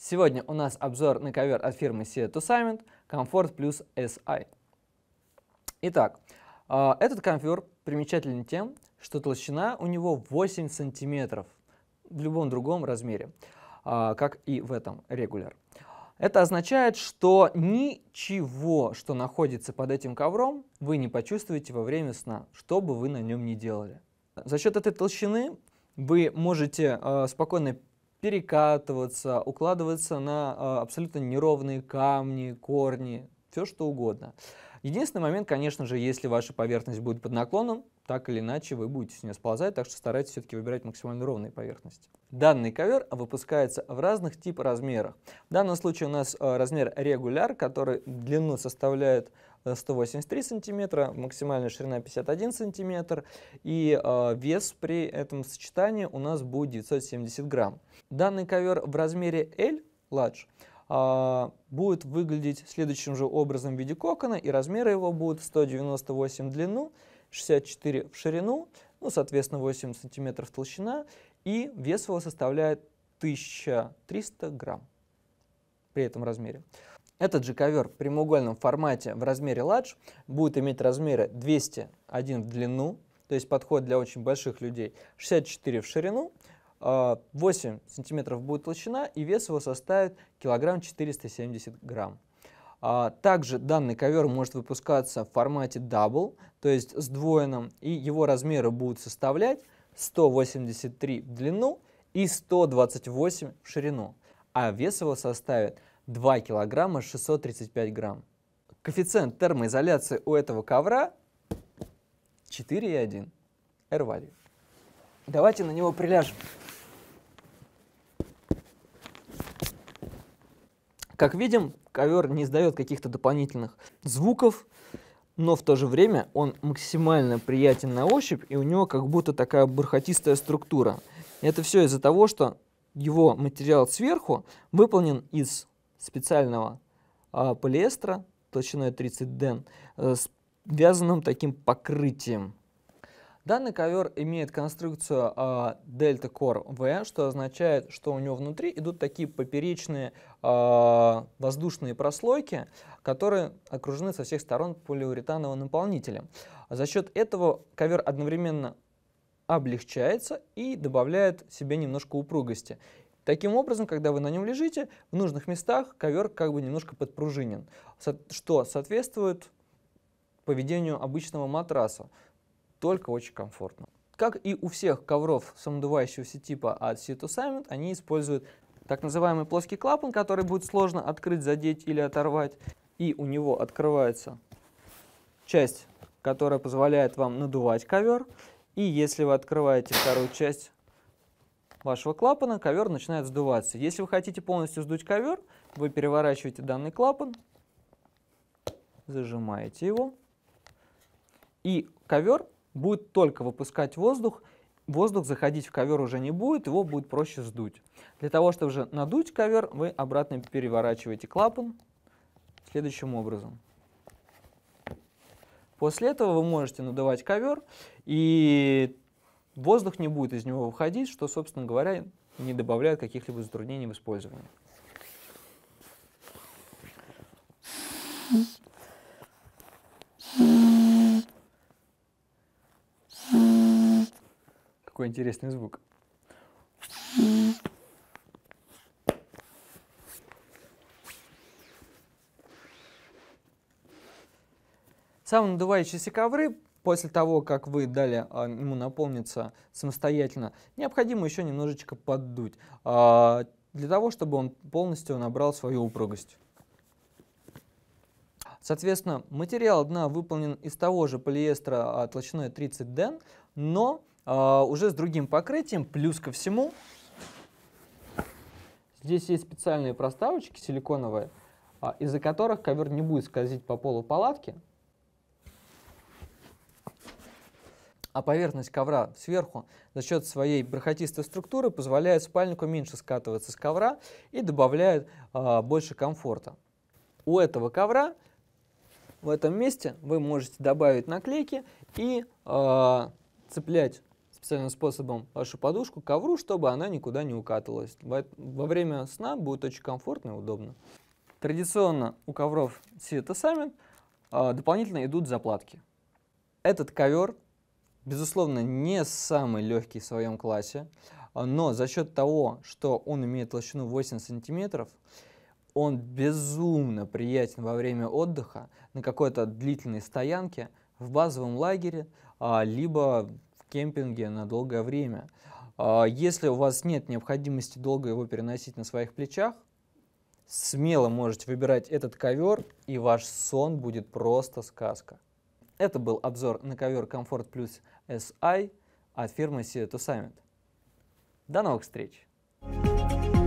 Сегодня у нас обзор на ковер от фирмы Sea to Simon Comfort Plus SI. Итак, а, этот ковер примечателен тем, что толщина у него 8 сантиметров в любом другом размере, а, как и в этом регуляр. Это означает, что ничего, что находится под этим ковром, вы не почувствуете во время сна, что бы вы на нем ни делали. За счет этой толщины вы можете э, спокойно перекатываться, укладываться на а, абсолютно неровные камни, корни, все что угодно. Единственный момент, конечно же, если ваша поверхность будет под наклоном, так или иначе вы будете с нее сползать, так что старайтесь все-таки выбирать максимально ровные поверхности. Данный ковер выпускается в разных типах размерах. В данном случае у нас а, размер регуляр, который длину составляет 183 э, сантиметра, максимальная ширина 51 сантиметр, и э, вес при этом сочетании у нас будет 970 грамм. Данный ковер в размере L, large, э, будет выглядеть следующим же образом в виде кокона, и размеры его будут 198 в длину, 64 в ширину, ну, соответственно, 8 сантиметров толщина, и вес его составляет 1300 грамм при этом размере. Этот же ковер в прямоугольном формате в размере large будет иметь размеры 201 в длину, то есть подход для очень больших людей, 64 в ширину, 8 а, сантиметров будет толщина и вес его составит килограмм 470 грамм. А, также данный ковер может выпускаться в формате Double, то есть сдвоенном, и его размеры будут составлять 183 в длину и 128 в ширину, а вес его составит 2 килограмма 635 грамм. Коэффициент термоизоляции у этого ковра 4,1. R-value. Давайте на него приляжем. Как видим, ковер не издает каких-то дополнительных звуков, но в то же время он максимально приятен на ощупь, и у него как будто такая бархатистая структура. Это все из-за того, что его материал сверху выполнен из специального э, полиэстера толщиной 30 ден э, с вязаным таким покрытием. Данный ковер имеет конструкцию э, а, Delta Core V, что означает, что у него внутри идут такие поперечные а, воздушные прослойки, которые окружены со всех сторон полиуретановым наполнителем. За счет этого ковер одновременно облегчается и добавляет себе немножко упругости. Таким образом, когда вы на нем лежите, в нужных местах ковер как бы немножко подпружинен, что соответствует поведению обычного матраса, только очень комфортно. Как и у всех ковров самодувающегося типа от Sea to Summit, они используют так называемый плоский клапан, который будет сложно открыть, задеть или оторвать. И у него открывается часть, которая позволяет вам надувать ковер. И если вы открываете вторую часть, вашего клапана, ковер начинает сдуваться. Если вы хотите полностью сдуть ковер, вы переворачиваете данный клапан, зажимаете его, и ковер будет только выпускать воздух, воздух заходить в ковер уже не будет, его будет проще сдуть. Для того, чтобы же надуть ковер, вы обратно переворачиваете клапан следующим образом. После этого вы можете надувать ковер, и воздух не будет из него выходить, что, собственно говоря, не добавляет каких-либо затруднений в использовании. Какой интересный звук. Самонадувающиеся ковры После того, как вы дали а, ему наполниться самостоятельно, необходимо еще немножечко поддуть, а, для того, чтобы он полностью набрал свою упругость. Соответственно, материал дна выполнен из того же полиэстера а, толщиной 30 ден, но уже с другим покрытием, плюс ко всему, здесь есть специальные проставочки силиконовые, из-за которых ковер не будет скользить по полу палатки, а поверхность ковра сверху за счет своей бархатистой структуры позволяет спальнику меньше скатываться с ковра и добавляет э, больше комфорта. У этого ковра в этом месте вы можете добавить наклейки и э, цеплять специальным способом вашу подушку к ковру, чтобы она никуда не укатывалась. Во, во время сна будет очень комфортно и удобно. Традиционно у ковров Сиэта Summit э, дополнительно идут заплатки. Этот ковер безусловно, не самый легкий в своем классе, а, но за счет того, что он имеет толщину 8 сантиметров, он безумно приятен во время отдыха на какой-то длительной стоянке в базовом лагере, а, либо в кемпинге на долгое время. А, если у вас нет необходимости долго его переносить на своих плечах, смело можете выбирать этот ковер, и ваш сон будет просто сказка. Это был обзор на ковер Comfort Plus SI от фирмы Sea to Summit. До новых встреч! thank you